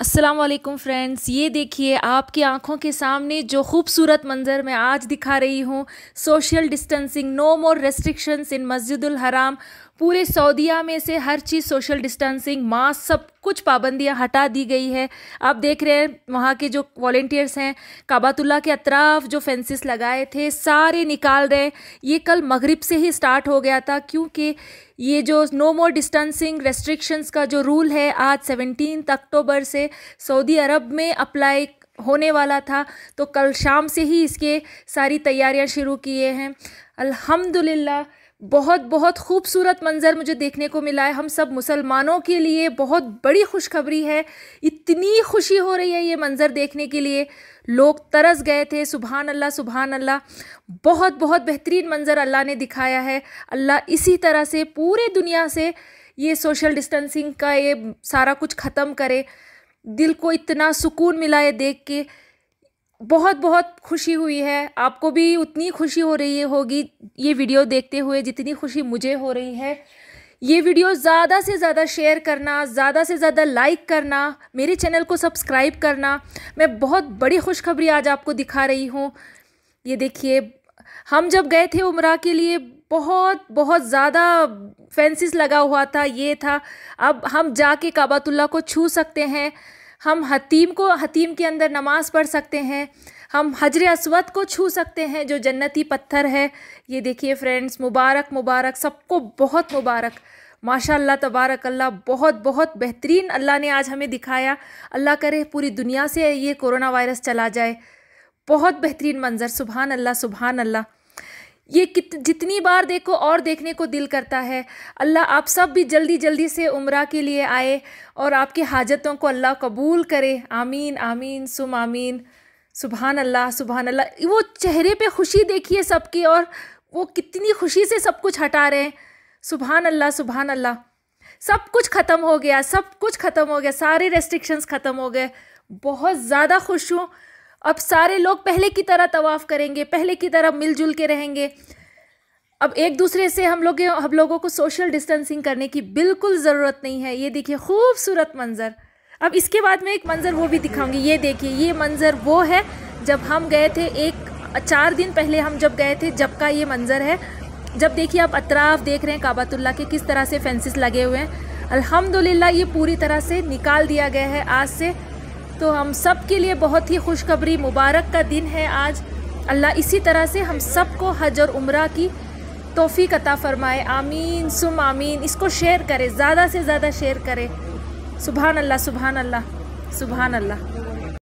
अस्सलाम वालेकुम फ्रेंड्स ये देखिए आपकी आंखों के सामने जो खूबसूरत मंज़र मैं आज दिखा रही हूँ social distancing no more restrictions in मस्जिदुल हराम पूरे सऊदीया में से हर चीज़ सोशल डिस्टेंसिंग मास्क सब कुछ पाबंदियाँ हटा दी गई है आप देख रहे हैं वहाँ के जो वॉल्टियर्स हैं काबातुल्ला के अतराफ जो फेंसिस लगाए थे सारे निकाल रहे हैं ये कल मगरिब से ही स्टार्ट हो गया था क्योंकि ये जो नो मोर डिस्टेंसिंग रेस्ट्रिक्शंस का जो रूल है आज सेवनटीन अक्टूबर से सऊदी अरब में अप्लाई होने वाला था तो कल शाम से ही इसके सारी तैयारियां शुरू किए हैं अल्हम्दुलिल्लाह बहुत बहुत खूबसूरत मंज़र मुझे देखने को मिला है हम सब मुसलमानों के लिए बहुत बड़ी खुशखबरी है इतनी खुशी हो रही है ये मंज़र देखने के लिए लोग तरस गए थे सुबहान अल्लाह सुबहान अल्लाह बहुत बहुत बेहतरीन मंज़र अल्लाह ने दिखाया है अल्लाह इसी तरह से पूरे दुनिया से ये सोशल डिस्टेंसिंग का ये सारा कुछ ख़त्म करे दिल को इतना सुकून मिला है देख के बहुत बहुत खुशी हुई है आपको भी उतनी खुशी हो रही होगी ये वीडियो देखते हुए जितनी खुशी मुझे हो रही है ये वीडियो ज़्यादा से ज़्यादा शेयर करना ज़्यादा से ज़्यादा लाइक करना मेरे चैनल को सब्सक्राइब करना मैं बहुत बड़ी खुशखबरी आज आपको दिखा रही हूँ ये देखिए हम जब गए थे उमरा के लिए बहुत बहुत ज़्यादा फैंसिस लगा हुआ था ये था अब हम जाके काबातुल्ला को छू सकते हैं हम हतीम को हतीम के अंदर नमाज़ पढ़ सकते हैं हम हजर असवद को छू सकते हैं जो जन्नती पत्थर है ये देखिए फ्रेंड्स मुबारक मुबारक सबको बहुत मुबारक माशाल्लाह तबारक अल्लाह बहुत बहुत बेहतरीन अल्लाह ने आज हमें दिखाया अल्लाह करे पूरी दुनिया से ये कोरोना वायरस चला जाए बहुत बेहतरीन मंज़र सुबहान अल्लाह सुबहान अल्लाह ये कित जितनी बार देखो और देखने को दिल करता है अल्लाह आप सब भी जल्दी जल्दी से उम्र के लिए आए और आपकी हाजतों को अल्लाह कबूल करे आमीन आमीन सुम आमीन सुबहान अल्लाह सुबहान अल्लाह वो चेहरे पे खुशी देखिए सबकी और वो कितनी खुशी से सब कुछ हटा रहे हैं सुबहान अल्लाह सुबहान अल्लाह सब कुछ ख़त्म हो गया सब कुछ ख़त्म हो गया सारे रेस्ट्रिक्शंस ख़त्म हो गए बहुत ज़्यादा खुश हूँ अब सारे लोग पहले की तरह तवाफ़ करेंगे पहले की तरह मिलजुल के रहेंगे अब एक दूसरे से हम लोग हम लोगों को सोशल डिस्टेंसिंग करने की बिल्कुल ज़रूरत नहीं है ये देखिए खूबसूरत मंज़र अब इसके बाद में एक मंज़र वो भी दिखाऊंगी ये देखिए ये मंज़र वो है जब हम गए थे एक चार दिन पहले हम जब गए थे जब का ये मंज़र है जब देखिए आप अतराफ देख रहे हैं काबातुल्ला के किस तरह से फेंसिस लगे हुए हैं अलहमदिल्ला ये पूरी तरह से निकाल दिया गया है आज से तो हम सब के लिए बहुत ही खुशखबरी मुबारक का दिन है आज अल्लाह इसी तरह से हम सब को हज और उम्र की तोफ़ी कता फ़रमाए आमीन सुम आमीन इसको शेयर करें ज़्यादा से ज़्यादा शेयर करें सुबहान अल्लाह सुबहान अल्लाह सुबहान अल्लाह